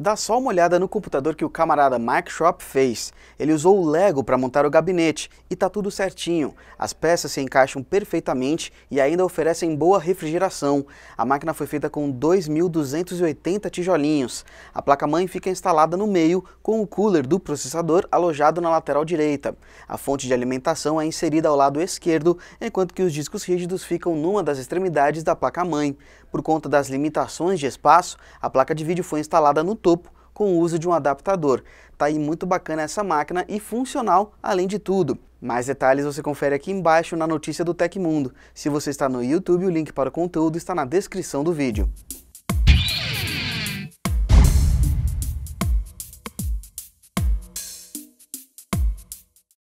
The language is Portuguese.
Dá só uma olhada no computador que o camarada Mike Shop fez. Ele usou o Lego para montar o gabinete e tá tudo certinho. As peças se encaixam perfeitamente e ainda oferecem boa refrigeração. A máquina foi feita com 2.280 tijolinhos. A placa-mãe fica instalada no meio com o cooler do processador alojado na lateral direita. A fonte de alimentação é inserida ao lado esquerdo, enquanto que os discos rígidos ficam numa das extremidades da placa-mãe. Por conta das limitações de espaço, a placa de vídeo foi instalada no topo topo com o uso de um adaptador. Tá aí muito bacana essa máquina e funcional além de tudo. Mais detalhes você confere aqui embaixo na notícia do Tecmundo. Se você está no YouTube, o link para o conteúdo está na descrição do vídeo.